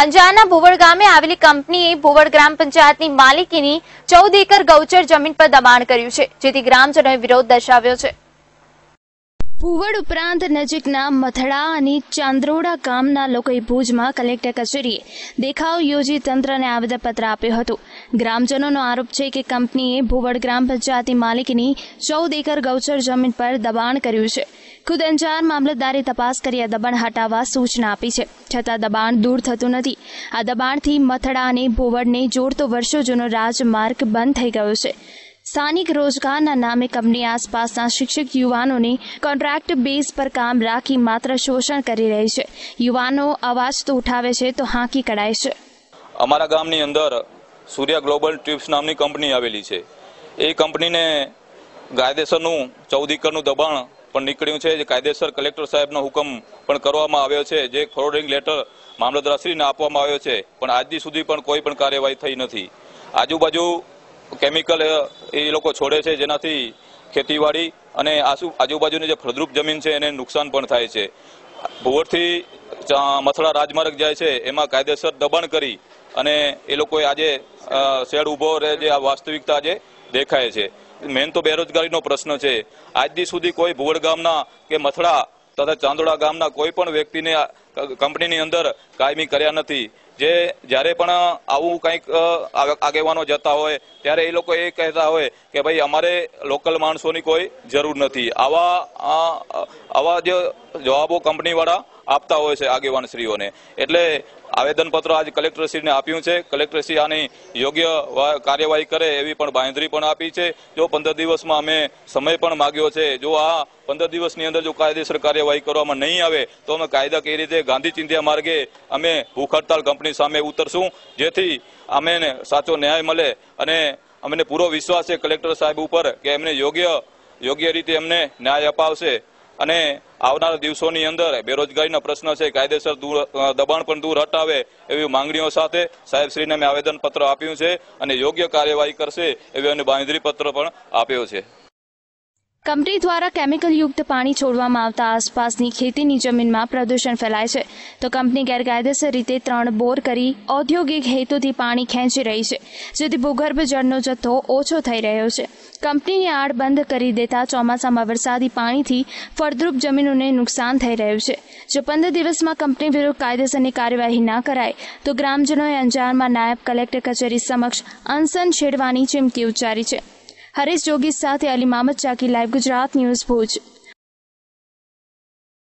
અંજારના ભુવળ ગામે આવેલી કંપનીએ ભુવળ ગ્રામ પંચાયતની માલિકીની ચૌદ એકર ગૌચર જમીન પર દબાણ કર્યું છે જેથી ગ્રામજનોએ વિરોધ દર્શાવ્યો છે ભુવડ ઉપરાંત નજીકના મથડા અને ચાંદ્રોડા ગામના લોકોએ ભુજમાં કલેક્ટર કચેરીએ દેખાવ યોજી તંત્રને આવેદનપત્ર આપ્યું હતું ગ્રામજનોનો આરોપ છે કે કંપનીએ ભુવડ ગ્રામ પંચાયતી માલિકની ચૌદ એકર ગૌચર જમીન પર દબાણ કર્યું છે ખુદ અંજાર મામલતદારે તપાસ કરી આ દબાણ હટાવવા સૂચના આપી છે છતાં દબાણ દૂર થતું નથી આ દબાણથી મથડા અને ભુવડને જોડતો વર્ષો જૂનો રાજમાર્ગ બંધ થઈ ગયો છે સ્થાનિક રોજગારના નામે કંપની આસપાસના શિક્ષિત યુવાનોને કોન્ટ્રાક્ટ બેઝ પર કામ રાખી માત્ર શોષણ કરી રહી છે યુવાનો અવાજ તો ઉઠાવે છે તો હાંકી કડાય છે અમારા ગામની અંદર સૂર્યા ગ્લોબલ ટ્યુબ્સ નામની કંપની આવેલી છે એ કંપનીને કાયદેસરનું ચૌદ એકરનું દબાણ પણ નીકળ્યું છે જે કાયદેસર કલેક્ટર સાહેબનો હુકમ પણ કરવામાં આવ્યો છે જે ફોરવર્ડિંગ લેટર મામલતદારશ્રીને આપવામાં આવ્યો છે પણ આજની સુધી પણ કોઈ પણ કાર્યવાહી થઈ નથી આજુબાજુ કેમિકલ એ લોકો છોડે છે જેનાથી ખેતીવાડી અને આસુ આજુબાજુની જે ફળદ્રુપ જમીન છે એને નુકસાન પણ થાય છે ભુવરથી મથડા રાજમાર્ગ જાય છે એમાં કાયદેસર દબાણ કરી અને એ લોકોએ આજે શેડ ઊભો રહે જે આ વાસ્તવિકતા આજે દેખાય છે મેન તો બેરોજગારીનો પ્રશ્ન છે આજ દી સુધી કોઈ ભુવર ગામના કે મથડા તથા ચાંદોડા ગામના કોઈ પણ વ્યક્તિને કંપનીની અંદર કાયમી કર્યા નથી જે જ્યારે પણ આવું કંઈક આગેવાનો જતા હોય ત્યારે એ લોકો એ કહેતા હોય કે ભાઈ અમારે લોકલ માણસોની કોઈ જરૂર નથી આવા આવા જે જવાબો કંપનીવાળા આપતા હોય છે આગેવાન શ્રીઓને એટલે આવેદનપત્ર આજ કલેક્ટરશ્રીને આપ્યું છે કલેક્ટરશ્રી આની યોગ્ય કાર્યવાહી કરે એવી પણ બાંધણી પણ આપી છે જો પંદર દિવસમાં અમે સમય પણ માગ્યો છે જો આ પંદર દિવસની અંદર જો કાયદેસર કાર્યવાહી કરવામાં નહીં આવે તો અમે કાયદા કઈ રીતે ગાંધી ચિંધ્યા માર્ગે અમે ભૂખ હડતાલ કંપની સામે ઉતરશું જેથી અમે સાચો ન્યાય મળે અને અમને પૂરો વિશ્વાસ છે કલેક્ટર સાહેબ ઉપર કે એમને યોગ્ય યોગ્ય રીતે એમને ન્યાય અપાવશે અને આવનારા દિવસોની અંદર બેરોજગારીનો પ્રશ્ન છે કાયદેસર દૂર દબાણ પણ દૂર હટાવે એવી માંગણીઓ સાથે સાહેબશ્રીને મેં આવેદનપત્ર આપ્યું છે અને યોગ્ય કાર્યવાહી કરશે એવી અમે બાંધરી પત્ર પણ આપ્યો છે કંપની દ્વારા કેમિકલયુક્ત પાણી છોડવામાં આવતા આસપાસની ખેતીની જમીનમાં પ્રદૂષણ ફેલાય છે તો કંપની ગેરકાયદેસર રીતે ત્રણ બોર કરી ઔદ્યોગિક હેતુથી પાણી ખેંચી રહી છે જેથી ભૂગર્ભ જળનો જથ્થો ઓછો થઈ રહ્યો છે કંપનીની આડ બંધ કરી દેતા ચોમાસામાં વરસાદી પાણીથી ફળદ્રુપ જમીનોને નુકસાન થઈ રહ્યું છે જો પંદર દિવસમાં કંપની વિરુદ્ધ કાયદેસરની કાર્યવાહી ના કરાય તો ગ્રામજનોએ અંજારમાં નાયબ કલેક્ટર કચેરી સમક્ષ અનશન છેડવાની ચીમકી ઉચ્ચારી છે હરેશ જોગી સાથે અલી મામદ ચાકી લાઈવ ગુજરાત ન્યૂઝ ભુજ